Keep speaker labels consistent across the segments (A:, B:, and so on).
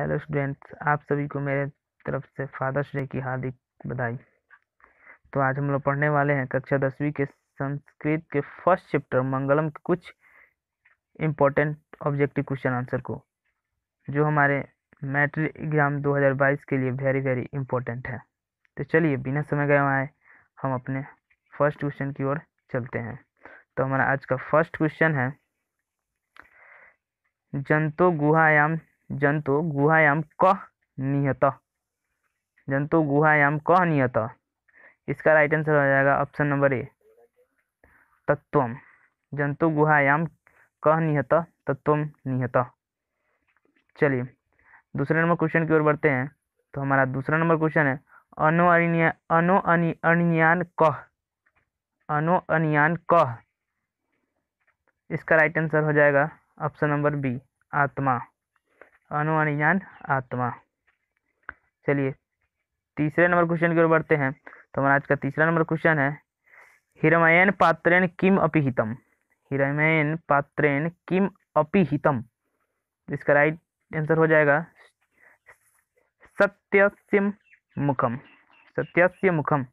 A: hello students आप सभी को मेरे तरफ से फादर्स डे की हार्दिक बधाई तो आज हम लोग पढ़ने वाले हैं कक्षा दसवीं के संस्कृत के फर्स्ट चैप्टर मंगलम के कुछ इम्पोर्टेंट ऑब्जेक्टिव क्वेश्चन आंसर को जो हमारे मैट्रिक एग्ज़ाम 2022 के लिए वेरी वेरी इम्पोर्टेंट है तो चलिए बिना समय गए आए हम अपने फर्स्ट क्वेश्चन की ओर चलते हैं तो हमारा आज का फर्स्ट क्वेश्चन है जंतो गुहायाम जंतु गुहायाम कह निहत जंतु गुहायाम कह निहत इसका राइट आंसर हो जाएगा ऑप्शन नंबर ए तत्व जंतु गुहायाम कह निहत तत्व निहत चलिए दूसरे नंबर क्वेश्चन की ओर बढ़ते हैं तो हमारा दूसरा नंबर क्वेश्चन है अनो अनो अनियान कह अनो अनियान कह इसका राइट आंसर हो जाएगा ऑप्शन नंबर बी आत्मा अनुमान आत्मा चलिए तीसरे नंबर क्वेश्चन की ओर बढ़ते हैं तो हमारा आज का तीसरा नंबर क्वेश्चन है हिरमयन पात्रेण किम अपिहितम हिरमयन पात्रेण किम अपिहितम इसका राइट आंसर हो जाएगा सत्यस्य मुखम सत्यस्य मुखम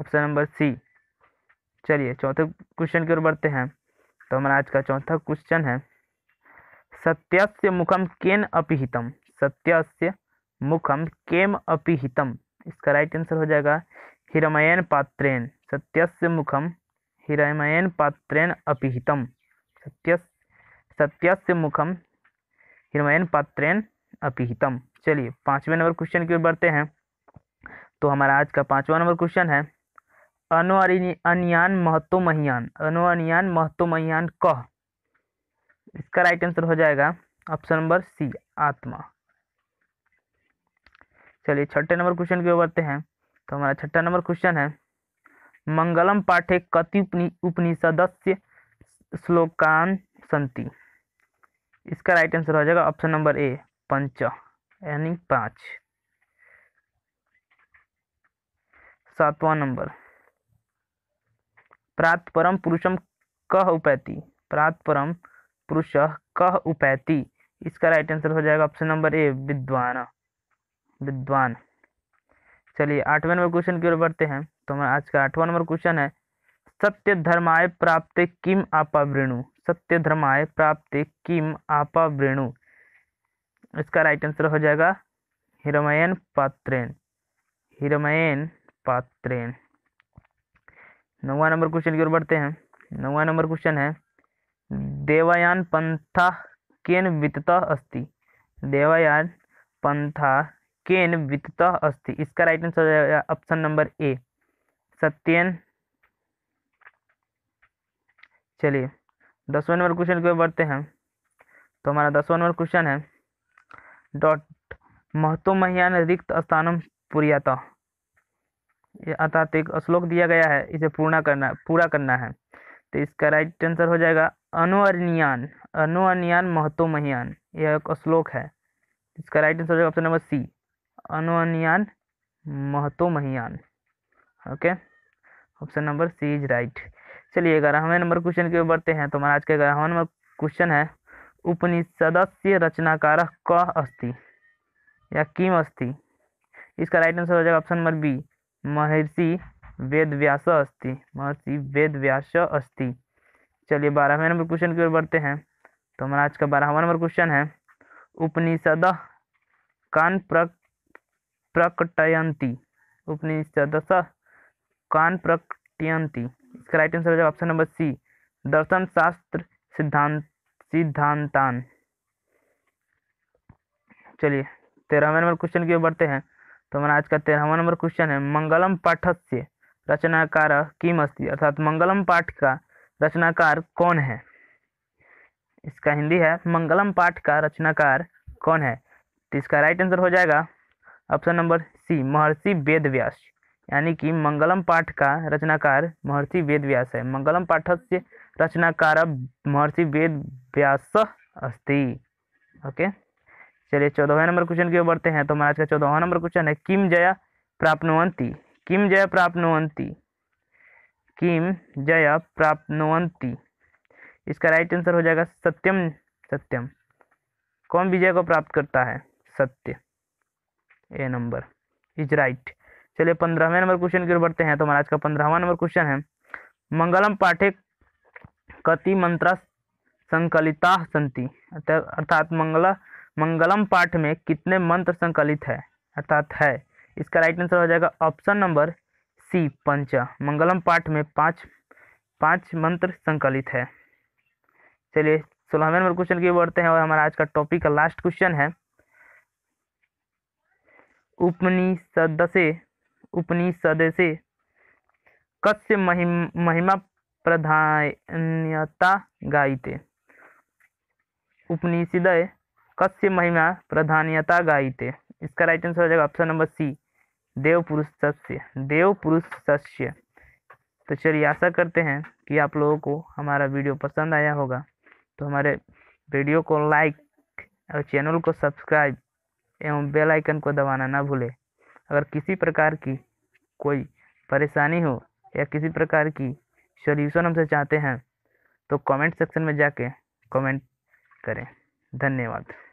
A: ऑप्शन नंबर सी चलिए चौथे क्वेश्चन की ओर बढ़ते हैं तो हमारा आज का चौथा क्वेश्चन है सत्यस्य मुखम केन अपिहितम सत्यस्य मुखम केम अपिहितम इसका राइट आंसर हो जाएगा हिरमयन पात्रेन सत्यस्य मुखम हिरमयन पात्रेन अपिहितम सत्य सत्यस्य मुखम हिरमयन पात्रेन अपिहितम चलिए पाँचवें नंबर क्वेश्चन की ओर बढ़ते हैं तो हमारा आज का पाँचवा नंबर क्वेश्चन है अनु अनियान महत्व महियान अनु अनियान महतो महियान कह इसका राइट आंसर हो जाएगा ऑप्शन नंबर सी आत्मा चलिए छठे नंबर क्वेश्चन की ओर बढ़ते हैं तो हमारा छठा नंबर क्वेश्चन है मंगलम पाठे कति उपनिषदस्य श्लोकान संति इसका राइट आंसर हो जाएगा ऑप्शन नंबर ए पंच यानी पांच सातवां नंबर प्रात परम पुरुषम कह उपैति प्रात परम पुरुष कह उपैति इसका राइट आंसर हो जाएगा ऑप्शन नंबर ए विद्वान विद्वान चलिए आठवें नंबर क्वेश्चन की ओर बढ़ते हैं तो हमारा आज का आठवां नंबर क्वेश्चन है सत्य धर्माय प्राप्त किम आपावृणु सत्य धर्माय प्राप्त किम आपावृणु इसका राइट आंसर हो जाएगा हिरमयन पात्रेन हिरमयन पात्रेन नौवा नंबर क्वेश्चन की ओर बढ़ते हैं नौवा नंबर क्वेश्चन है देवयान पंथा केन वित्त अस्ति देवयान पंथा केन वित्त अस्ति इसका राइट आंसर हो जाएगा ऑप्शन नंबर ए सत्यन चलिए दसवें नंबर क्वेश्चन की बढ़ते हैं तो हमारा दसवा नंबर क्वेश्चन है डॉट महतो महियान रिक्त स्थानम पुरियाता अर्थात एक श्लोक दिया गया है इसे पूर्ण करना पूरा करना है तो इसका राइट आंसर हो जाएगा अनुअर्नियान अनुअर्नियान महतो महियान यह एक श्लोक है इसका right answer option number C अनुअर्नियान महतो महियान okay option number C is right चलिए ग्यारहवें नंबर क्वेश्चन की ओर बढ़ते हैं तो हमारा आज का ग्यारहवें नंबर क्वेश्चन है उपनिषदस्य रचनाकार क अस्थि या किम अस्थि इसका राइट आंसर हो जाएगा ऑप्शन नंबर बी महर्षि वेद व्यास अस्थि महर्षि वेद व्यास अस्थि चलिए बारहवें नंबर क्वेश्चन की ओर बढ़ते हैं तो हमारा आज का बारहवा नंबर क्वेश्चन है उपनिषद कान प्रकटयंती उपनिषद कान प्रकटयंती इसका राइट आंसर हो जाएगा ऑप्शन नंबर सी दर्शन शास्त्र सिद्धांत सिद्धांतान चलिए तेरहवें नंबर क्वेश्चन की ओर बढ़ते हैं तो हमारा आज का तेरहवा नंबर क्वेश्चन है मंगलम पाठस्य रचनाकार किम अस्ति अर्थात मंगलम पाठ का रचनाकार कौन है इसका हिंदी है मंगलम पाठ का रचनाकार कौन है तो इसका राइट आंसर हो जाएगा ऑप्शन नंबर सी महर्षि वेद व्यास यानी कि मंगलम पाठ का रचनाकार महर्षि वेद व्यास है मंगलम पाठ से रचनाकार महर्षि वेद व्यास अस्थि ओके चलिए चौदहवें नंबर क्वेश्चन की ओर बढ़ते हैं तो हमारा आज का चौदहवा नंबर क्वेश्चन है किम जया प्राप्तवंती किम जया प्राप्तवंती किम जय प्राप्त इसका राइट आंसर हो जाएगा सत्यम सत्यम कौन विजय को प्राप्त करता है सत्य ए नंबर इज राइट चलिए पंद्रहवें नंबर क्वेश्चन की ओर बढ़ते हैं तो महाराज का पंद्रहवा नंबर क्वेश्चन है मंगलम पाठे कति मंत्रा संकलिता संति अर्थात मंगल मंगलम पाठ में कितने मंत्र संकलित है अर्थात है इसका राइट आंसर हो जाएगा ऑप्शन नंबर सी पंच मंगलम पाठ में पांच पांच मंत्र संकलित है चलिए सोलहवें नंबर क्वेश्चन की बढ़ते हैं और हमारा आज का टॉपिक का लास्ट क्वेश्चन है उपनिषद से उपनिषद से कस्य महिम महिमा प्रधान्यता गायते उपनिषद कस्य महिमा प्रधान्यता गायते इसका राइट आंसर हो जाएगा ऑप्शन नंबर सी देव पुरुष सस्य देव पुरुष सस्य तो चलिए आशा करते हैं कि आप लोगों को हमारा वीडियो पसंद आया होगा तो हमारे वीडियो को लाइक और चैनल को सब्सक्राइब एवं बेल आइकन को दबाना ना भूलें अगर किसी प्रकार की कोई परेशानी हो या किसी प्रकार की सोल्यूशन हमसे चाहते हैं तो कमेंट सेक्शन में जाके कमेंट करें धन्यवाद